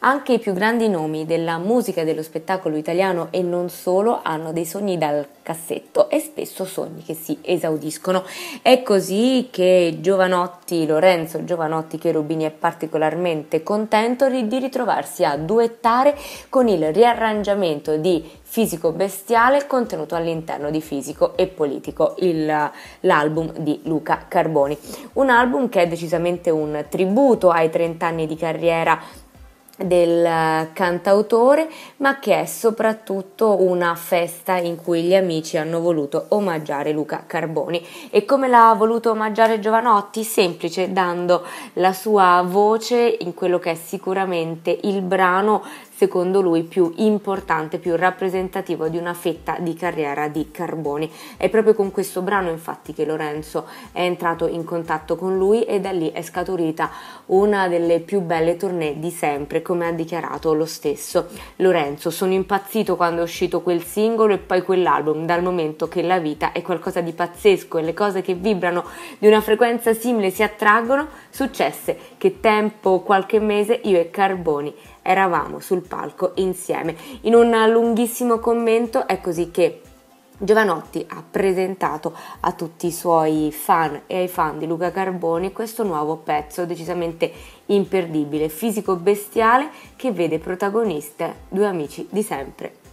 Anche i più grandi nomi della musica e dello spettacolo italiano e non solo hanno dei sogni dal cassetto e spesso sogni che si esaudiscono. È così che Giovanotti, Lorenzo Giovanotti Cherubini è particolarmente contento di ritrovarsi a duettare con il riarrangiamento di Fisico Bestiale contenuto all'interno di Fisico e Politico, il, l'album di Luca Carboni. Un album che è decisamente un tributo ai 30 anni di carriera del eh, cantautore, ma che è soprattutto una festa in cui gli amici hanno voluto omaggiare Luca Carboni. E come l'ha voluto omaggiare Giovanotti? Semplice, dando la sua voce in quello che è sicuramente il brano secondo lui più importante, più rappresentativo di una fetta di carriera di Carboni. È proprio con questo brano infatti che Lorenzo è entrato in contatto con lui e da lì è scaturita una delle più belle tournée di sempre come ha dichiarato lo stesso Lorenzo. Sono impazzito quando è uscito quel singolo e poi quell'album, dal momento che la vita è qualcosa di pazzesco e le cose che vibrano di una frequenza simile si attraggono, successe che tempo, qualche mese, io e Carboni eravamo sul palco insieme. In un lunghissimo commento è così che Giovanotti ha presentato a tutti i suoi fan e ai fan di Luca Carboni questo nuovo pezzo decisamente imperdibile, fisico bestiale, che vede protagoniste due amici di sempre